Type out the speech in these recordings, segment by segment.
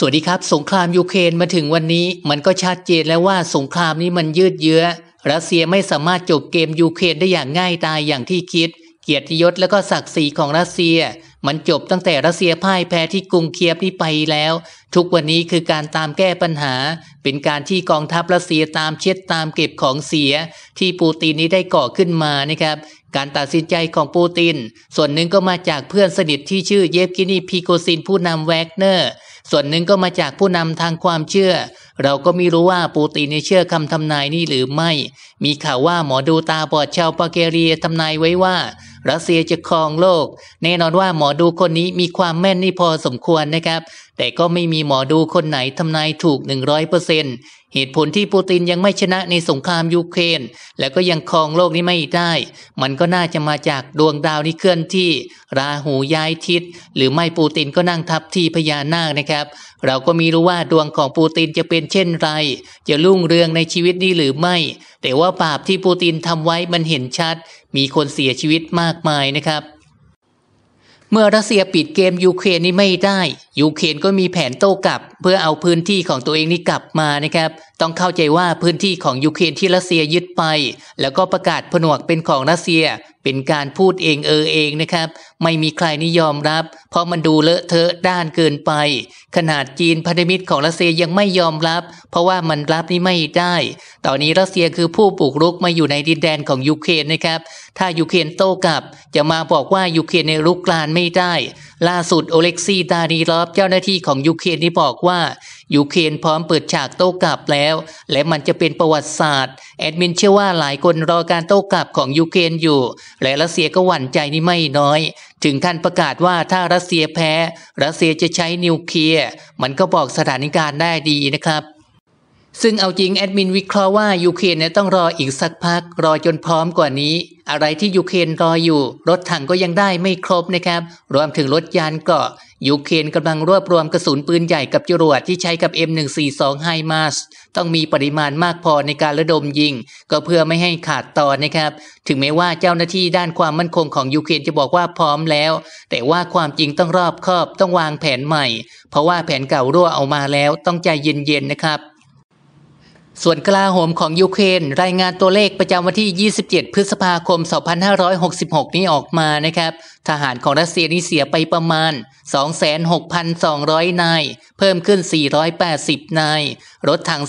สวัสดีครับสงครามยูเครนมาถึงวันนี้ มันก็ชัดเจนแล้วว่าสงครามนี้มันยืดเยื้อรัสเซียไม่สามารถจบเกมยูเครนได้อย่างง่ายตายอย่างที่คิด เกียรติยศและก็ศักดิ์ศรีของรัสเซีย มันจบตั้งแต่รัสเซียพ่ายแพ้ที่กรุงเคียบนี่ไปแล้ว ทุกวันนี้คือการตามแก้ปัญหา เป็นการที่กองทัพรัสเซียตามเช็ดตามเก็บของเสีย ที่ปูตินนี้ได้ก่อขึ้นมานะครับการตัดสินใจของปูติน ส่วนหนึ่งก็มาจากเพื่อนสนิทที่ชื่อเยฟกินีพีโกซิน ผู้นำแวกเนอร์ส่วนหนึ่งก็มาจากผู้นำทางความเชื่อ เราก็ไม่รู้ว่าปูตินเชื่อคำทำนายนี่หรือไม่ มีข่าวว่าหมอดูตาบอดชาวปาเกเรียทำนายไว้ว่ารัสเซียจะครองโลก แน่นอนว่าหมอดูคนนี้มีความแม่นนี่พอสมควรนะครับ แต่ก็ไม่มีหมอดูคนไหนทำนายถูก100%เเหตุผลที่ปูตินยังไม่ชนะในสงครามยูเครนและก็ยังครองโลกนี้ไม่ได้ มันก็น่าจะมาจากดวงดาวที่เคลื่อนที่ราหูย้ายทิศหรือไม่ปูตินก็นั่งทับที่พญานาคนะครับ เราก็มีรู้ว่าดวงของปูตินจะเป็นเช่นไร จะรุ่งเรืองในชีวิตนี้หรือไม่ แต่ว่าบาปที่ปูตินทำไว้มันเห็นชัดมีคนเสียชีวิตมากมายนะครับเมื่อรัสเซียปิดเกมยูเครนนี้ไม่ได้ยูเครนก็มีแผนโต้กลับ เพื่อเอาพื้นที่ของตัวเองนี้กลับมานะครับต้องเข้าใจว่าพื้นที่ของยูเครนที่รัสเซียยึดไป แล้วก็ประกาศผนวกเป็นของรัสเซียเป็นการพูดเองเออเองนะครับ ไม่มีใครนิยอมรับ เพราะมันดูเลอะเทอะด้านเกินไป ขนาดจีนพันธมิตรของรัสเซียยังไม่ยอมรับ เพราะว่ามันรับนี่ไม่ได้ ตอนนี้รัสเซียคือผู้ปลุกรุกมาอยู่ในดินแดนของยูเครนนะครับถ้ายูเครนโต้กลับ จะมาบอกว่ายูเครนในรุกลานไม่ได้ล่าสุดโอเล็กซีดานีรอบเจ้าหน้าที่ของยูเครนที่บอกว่ายูเครนพร้อมเปิดฉากโต้กลับแล้ว และมันจะเป็นประวัติศาสตร์ แอดมินเชื่อว่าหลายคนรอการโต้กลับของยูเครนอยู่ และรัสเซียก็หวั่นใจนี่ไม่น้อย ถึงขั้นประกาศว่าถ้ารัสเซียแพ้ รัสเซียจะใช้นิวเคลียร์มันก็บอกสถานการณ์ได้ดีนะครับ ซึ่งเอาจริงแอดมินวิเคราะห์ว่า ยูเครนเนี่ยต้องรออีกสักพักรอจนพร้อมกว่านี้ อะไรที่ยูเครนรออยู่ รถถังก็ยังได้ไม่ครบนะครับรวมถึงรถยานเกราะยูเครนกำลังรวบรวมกระสุนปืนใหญ่กับจรวดที่ใช้กับ M142 HIMARS ต้องมีปริมาณมากพอในการระดมยิง ก็เพื่อไม่ให้ขาดตอนนะครับ ถึงแม้ว่าเจ้าหน้าที่ด้านความมั่นคงของยูเครนจะบอกว่าพร้อมแล้ว แต่ว่าความจริงต้องรอบคอบต้องวางแผนใหม่เพราะว่าแผนเก่ารั่วออกมาแล้วต้องใจเย็นๆนะครับส่วนกลาโหมของยูเครนรายงานตัวเลขประจำวันที่ 27 พฤษภาคม 2566 นี้ออกมานะครับ ทหารของรัสเซียนี่เสียไปประมาณ 26,200นายเพิ่มขึ้น 480 นายรถถัง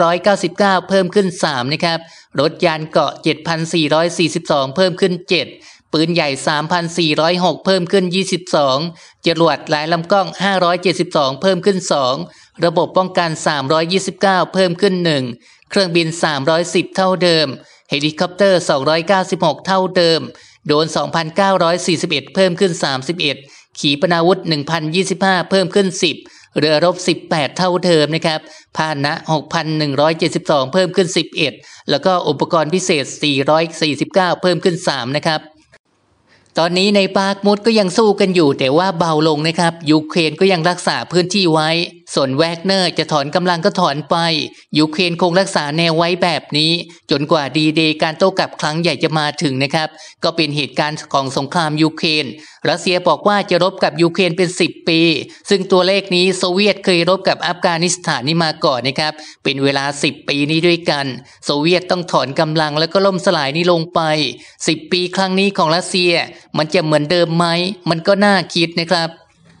3,799 เพิ่มขึ้น 3 นะครับ รถยานเกาะ 7,442 เพิ่มขึ้น 7 ปืนใหญ่ 3,406 เพิ่มขึ้น 22จรวดหลายลำกล้อง 572 เพิ่มขึ้น 2ระบบป้องกัน 329 เพิ่มขึ้น 1 เครื่องบิน 310 เท่าเดิม เฮลิคอปเตอร์ 296 เท่าเดิม โดน2,941 เพิ่มขึ้น 31 ขีปนาวุธ 1,025 เพิ่มขึ้น 10 เรือรบ 18 เท่าเดิมนะครับ พาหนะ 6,172 เพิ่มขึ้น 11 แล้วก็อุปกรณ์พิเศษ 449 เพิ่มขึ้น 3 นะครับ ตอนนี้ในปากมุดก็ยังสู้กันอยู่ แต่ว่าเบาลงนะครับยูเครนก็ยังรักษาพื้นที่ไว้ส่วนแวกเนอร์จะถอนกำลังก็ถอนไป ยูเครนคงรักษาแนวไว้แบบนี้ จนกว่าดีเดย์การโต้กลับครั้งใหญ่จะมาถึงนะครับ ก็เป็นเหตุการณ์ของสงครามยูเครนรัสเซียบอกว่าจะรบกับยูเครนเป็น 10 ปี ซึ่งตัวเลขนี้โซเวียตเคยรบกับอัฟกานิสถานนี่มาก่อนนะครับ เป็นเวลา 10 ปีนี้ด้วยกันโซเวียตต้องถอนกำลังแล้วก็ล่มสลายนี้ลงไป 10 ปีครั้งนี้ของรัสเซียมันจะเหมือนเดิมไหมมันก็น่าคิดนะครับ